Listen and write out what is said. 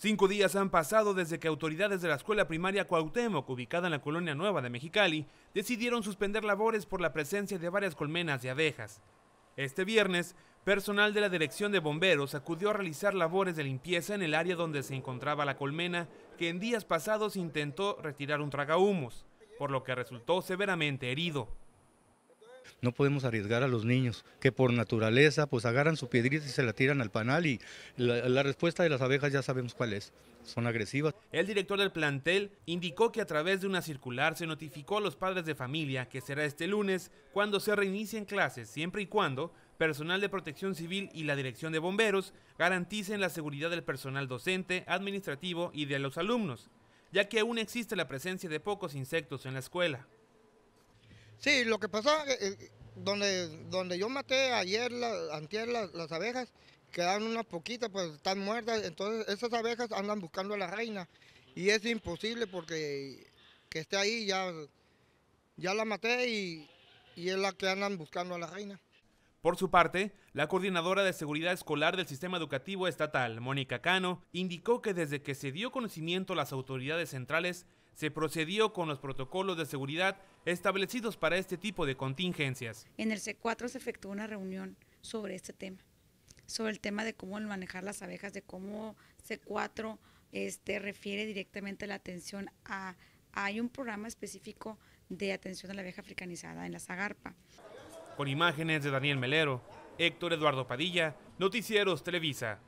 Cinco días han pasado desde que autoridades de la escuela primaria Cuauhtémoc, ubicada en la colonia nueva de Mexicali, decidieron suspender labores por la presencia de varias colmenas de abejas. Este viernes, personal de la Dirección de Bomberos acudió a realizar labores de limpieza en el área donde se encontraba la colmena, que en días pasados intentó retirar un tragahumos, por lo que resultó severamente herido no podemos arriesgar a los niños, que por naturaleza pues agarran su piedrita y se la tiran al panal y la, la respuesta de las abejas ya sabemos cuál es, son agresivas. El director del plantel indicó que a través de una circular se notificó a los padres de familia que será este lunes cuando se reinicien clases, siempre y cuando personal de protección civil y la dirección de bomberos garanticen la seguridad del personal docente, administrativo y de los alumnos, ya que aún existe la presencia de pocos insectos en la escuela. Sí, lo que pasa, es eh, eh, donde, donde yo maté ayer, la, antier las abejas, quedaron unas poquitas, pues están muertas, entonces esas abejas andan buscando a la reina y es imposible porque que esté ahí ya, ya la maté y, y es la que andan buscando a la reina. Por su parte, la coordinadora de seguridad escolar del sistema educativo estatal, Mónica Cano, indicó que desde que se dio conocimiento a las autoridades centrales, se procedió con los protocolos de seguridad establecidos para este tipo de contingencias. En el C4 se efectuó una reunión sobre este tema, sobre el tema de cómo manejar las abejas, de cómo C4 este, refiere directamente la atención a... Hay un programa específico de atención a la abeja africanizada en la Zagarpa con imágenes de Daniel Melero, Héctor Eduardo Padilla, Noticieros Televisa.